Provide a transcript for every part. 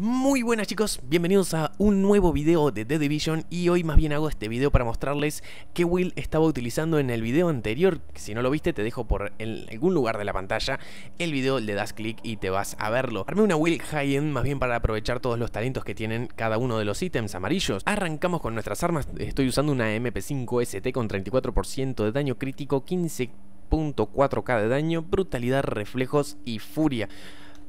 Muy buenas chicos, bienvenidos a un nuevo video de The Division y hoy más bien hago este video para mostrarles que Will estaba utilizando en el video anterior si no lo viste te dejo por en algún lugar de la pantalla el video, le das clic y te vas a verlo Armé una Will high más bien para aprovechar todos los talentos que tienen cada uno de los ítems amarillos Arrancamos con nuestras armas, estoy usando una MP5 ST con 34% de daño crítico, 15.4k de daño, brutalidad, reflejos y furia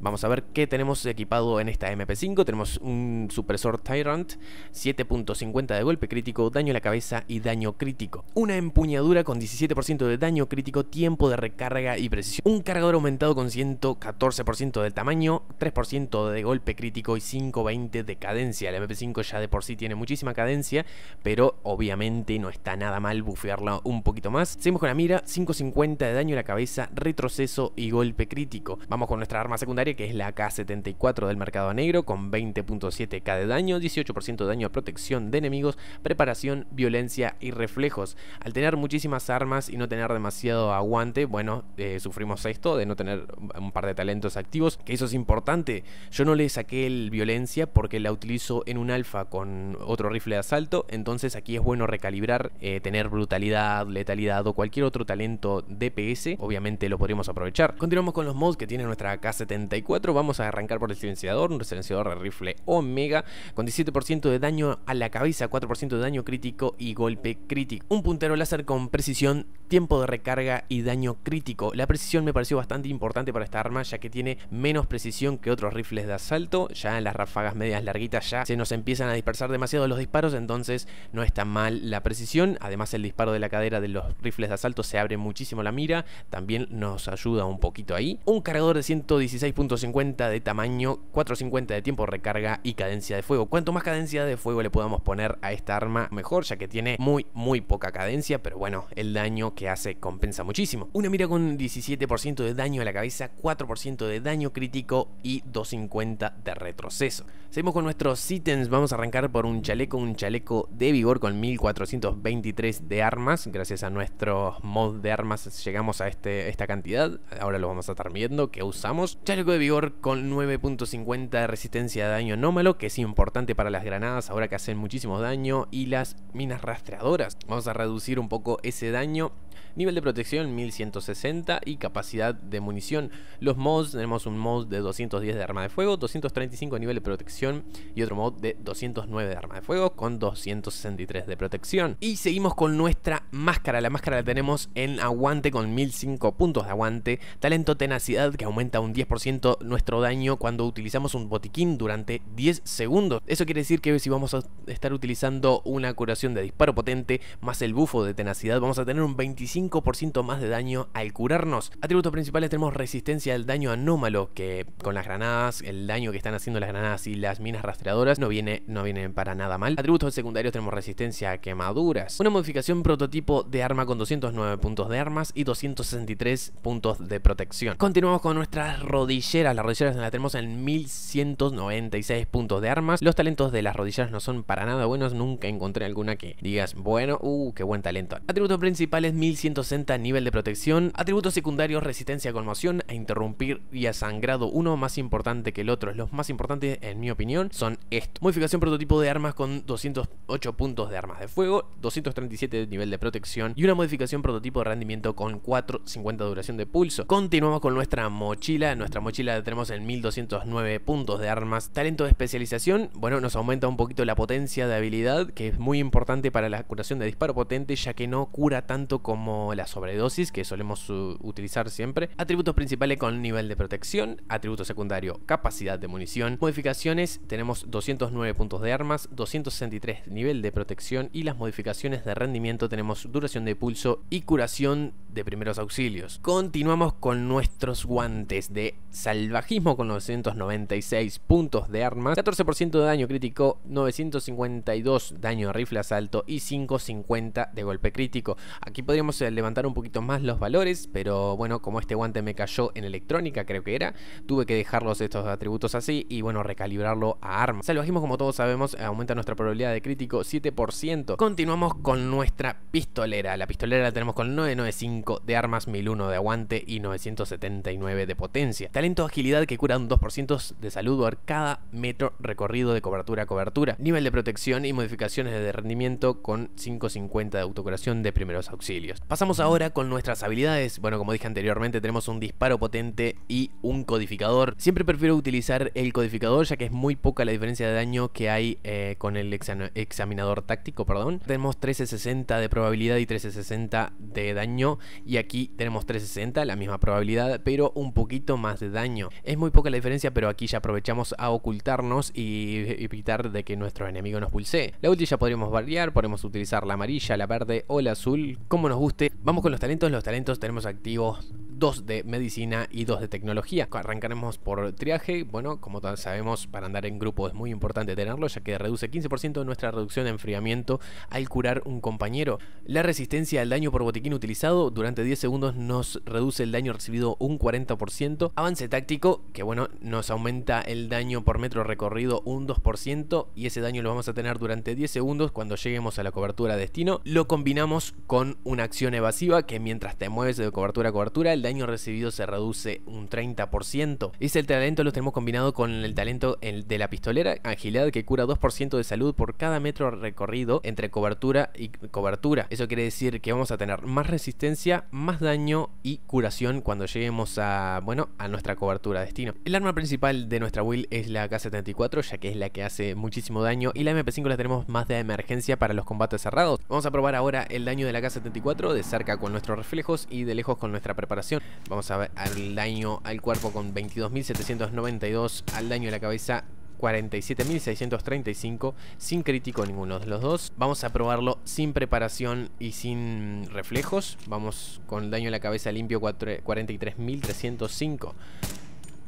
Vamos a ver qué tenemos equipado en esta MP5. Tenemos un supresor Tyrant, 7.50 de golpe crítico, daño a la cabeza y daño crítico. Una empuñadura con 17% de daño crítico, tiempo de recarga y precisión. Un cargador aumentado con 114% del tamaño, 3% de golpe crítico y 5.20 de cadencia. La MP5 ya de por sí tiene muchísima cadencia, pero obviamente no está nada mal bufearla un poquito más. Seguimos con la mira, 5.50 de daño a la cabeza, retroceso y golpe crítico. Vamos con nuestra arma secundaria que es la K-74 del mercado negro, con 20.7k de daño, 18% de daño a protección de enemigos, preparación, violencia y reflejos. Al tener muchísimas armas y no tener demasiado aguante, bueno, eh, sufrimos esto de no tener un par de talentos activos, que eso es importante. Yo no le saqué el violencia porque la utilizo en un alfa con otro rifle de asalto, entonces aquí es bueno recalibrar, eh, tener brutalidad, letalidad o cualquier otro talento DPS, obviamente lo podríamos aprovechar. Continuamos con los mods que tiene nuestra K-74 Vamos a arrancar por el silenciador, un silenciador de rifle Omega con 17% de daño a la cabeza, 4% de daño crítico y golpe crítico. Un puntero láser con precisión, tiempo de recarga y daño crítico. La precisión me pareció bastante importante para esta arma ya que tiene menos precisión que otros rifles de asalto. Ya en las ráfagas medias larguitas ya se nos empiezan a dispersar demasiado los disparos, entonces no está mal la precisión. Además el disparo de la cadera de los rifles de asalto se abre muchísimo la mira, también nos ayuda un poquito ahí. Un cargador de 116 puntos 50 de tamaño, 4.50 de tiempo recarga y cadencia de fuego. Cuanto más cadencia de fuego le podamos poner a esta arma, mejor, ya que tiene muy, muy poca cadencia, pero bueno, el daño que hace compensa muchísimo. Una mira con 17% de daño a la cabeza, 4% de daño crítico y 250 de retroceso. Seguimos con nuestros ítems, vamos a arrancar por un chaleco, un chaleco de vigor con 1423 de armas, gracias a nuestro mod de armas llegamos a este, esta cantidad, ahora lo vamos a estar viendo qué usamos. Chaleco de vigor con 9.50 de resistencia de daño anómalo, que es importante para las granadas ahora que hacen muchísimo daño, y las minas rastreadoras. Vamos a reducir un poco ese daño Nivel de protección 1160 y capacidad de munición. Los mods, tenemos un mod de 210 de arma de fuego, 235 de nivel de protección y otro mod de 209 de arma de fuego con 263 de protección. Y seguimos con nuestra máscara. La máscara la tenemos en aguante con 1005 puntos de aguante, talento tenacidad que aumenta un 10% nuestro daño cuando utilizamos un botiquín durante 10 segundos. Eso quiere decir que si vamos a estar utilizando una curación de disparo potente más el bufo de tenacidad, vamos a tener un 20 25% más de daño al curarnos. Atributos principales tenemos resistencia al daño anómalo, que con las granadas, el daño que están haciendo las granadas y las minas rastreadoras no viene, no vienen para nada mal. Atributos secundarios tenemos resistencia a quemaduras. Una modificación prototipo de arma con 209 puntos de armas y 263 puntos de protección. Continuamos con nuestras rodilleras. Las rodilleras las tenemos en 1196 puntos de armas. Los talentos de las rodilleras no son para nada buenos. Nunca encontré alguna que digas, bueno, uh, qué buen talento. Atributos principales, 1160 nivel de protección, atributos secundarios resistencia a conmoción, a e interrumpir y a sangrado uno más importante que el otro. Los más importantes en mi opinión son esto. Modificación prototipo de armas con 208 puntos de armas de fuego, 237 nivel de protección y una modificación prototipo de rendimiento con 450 duración de pulso. Continuamos con nuestra mochila, nuestra mochila tenemos en 1209 puntos de armas. Talento de especialización, bueno, nos aumenta un poquito la potencia de habilidad que es muy importante para la curación de disparo potente ya que no cura tanto como como la sobredosis que solemos utilizar siempre, atributos principales con nivel de protección, atributo secundario capacidad de munición, modificaciones tenemos 209 puntos de armas, 263 nivel de protección y las modificaciones de rendimiento tenemos duración de pulso y curación de primeros auxilios. Continuamos con nuestros guantes de salvajismo con 996 puntos de armas, 14% de daño crítico, 952 daño de rifle asalto y 550 de golpe crítico. Aquí podríamos levantar un poquito más los valores, pero bueno, como este guante me cayó en electrónica, creo que era, tuve que dejarlos estos atributos así y bueno, recalibrarlo a arma. Salvajismo, como todos sabemos, aumenta nuestra probabilidad de crítico 7%. Continuamos con nuestra pistolera. La pistolera la tenemos con 995 de armas, 1001 de aguante y 979 de potencia. Talento agilidad que cura un 2% de salud por cada metro recorrido de cobertura a cobertura. Nivel de protección y modificaciones de rendimiento con 550 de autocuración de primeros auxilios. Pasamos ahora con nuestras habilidades. Bueno, como dije anteriormente, tenemos un disparo potente y un codificador. Siempre prefiero utilizar el codificador, ya que es muy poca la diferencia de daño que hay eh, con el examinador táctico, perdón. Tenemos 1360 de probabilidad y 1360 de daño. Y aquí tenemos 360, la misma probabilidad, pero un poquito más de daño. Es muy poca la diferencia, pero aquí ya aprovechamos a ocultarnos y evitar de que nuestro enemigo nos pulsee. La ulti ya podríamos variar, podemos utilizar la amarilla, la verde o la azul, como nos gusta Vamos con los talentos. Los talentos tenemos activos dos de medicina y dos de tecnología. Arrancaremos por triaje, bueno, como sabemos, para andar en grupo es muy importante tenerlo, ya que reduce 15% de nuestra reducción de enfriamiento al curar un compañero. La resistencia al daño por botiquín utilizado durante 10 segundos nos reduce el daño recibido un 40%. Avance táctico, que bueno, nos aumenta el daño por metro recorrido un 2% y ese daño lo vamos a tener durante 10 segundos cuando lleguemos a la cobertura destino. Lo combinamos con una acción evasiva que mientras te mueves de cobertura a cobertura, el daño recibido se reduce un 30%. Ese talento lo tenemos combinado con el talento de la pistolera, agilidad que cura 2% de salud por cada metro recorrido entre cobertura y cobertura. Eso quiere decir que vamos a tener más resistencia, más daño y curación cuando lleguemos a, bueno, a nuestra cobertura destino. El arma principal de nuestra Will es la K-74, ya que es la que hace muchísimo daño y la MP5 la tenemos más de emergencia para los combates cerrados. Vamos a probar ahora el daño de la K-74 de cerca con nuestros reflejos y de lejos con nuestra preparación. Vamos a ver al daño al cuerpo con 22.792, al daño a la cabeza 47.635 sin crítico ninguno de los dos. Vamos a probarlo sin preparación y sin reflejos. Vamos con daño a la cabeza limpio 43.305.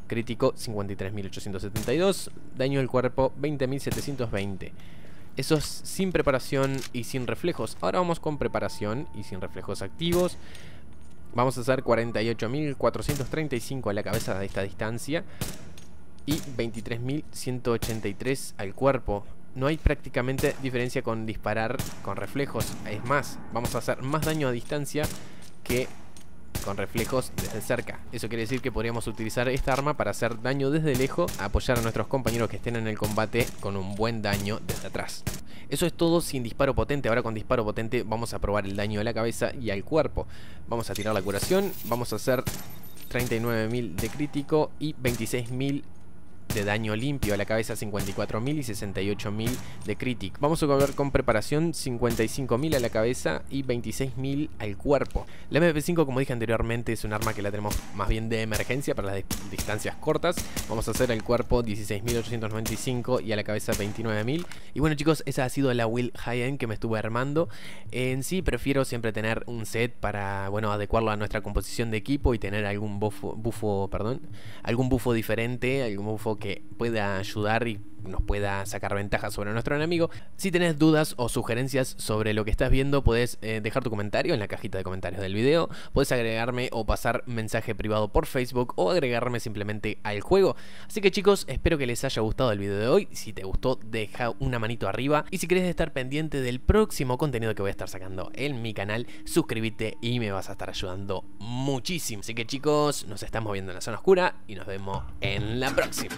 Crítico 53.872. Daño al cuerpo 20.720. Eso es sin preparación y sin reflejos. Ahora vamos con preparación y sin reflejos activos. Vamos a hacer 48.435 a la cabeza de esta distancia y 23.183 al cuerpo. No hay prácticamente diferencia con disparar con reflejos. Es más, vamos a hacer más daño a distancia que con reflejos desde cerca. Eso quiere decir que podríamos utilizar esta arma para hacer daño desde lejos, apoyar a nuestros compañeros que estén en el combate con un buen daño desde atrás. Eso es todo sin disparo potente. Ahora con disparo potente vamos a probar el daño a la cabeza y al cuerpo. Vamos a tirar la curación. Vamos a hacer 39.000 de crítico y 26.000 de daño limpio, a la cabeza 54.000 y 68.000 de critic. Vamos a volver con preparación 55.000 a la cabeza y 26.000 al cuerpo. La MP5 como dije anteriormente es un arma que la tenemos más bien de emergencia para las distancias cortas. Vamos a hacer al cuerpo 16.895 y a la cabeza 29.000. Y bueno chicos, esa ha sido la Will High End que me estuve armando. En sí prefiero siempre tener un set para bueno adecuarlo a nuestra composición de equipo y tener algún bufo, bufo perdón, algún bufo diferente, algún bufo que pueda ayudar y nos pueda sacar ventaja sobre nuestro enemigo. Si tenés dudas o sugerencias sobre lo que estás viendo, podés eh, dejar tu comentario en la cajita de comentarios del video, podés agregarme o pasar mensaje privado por Facebook o agregarme simplemente al juego. Así que chicos, espero que les haya gustado el video de hoy, si te gustó deja una manito arriba y si querés estar pendiente del próximo contenido que voy a estar sacando en mi canal, suscríbete y me vas a estar ayudando muchísimo. Así que chicos, nos estamos viendo en la zona oscura y nos vemos en la próxima.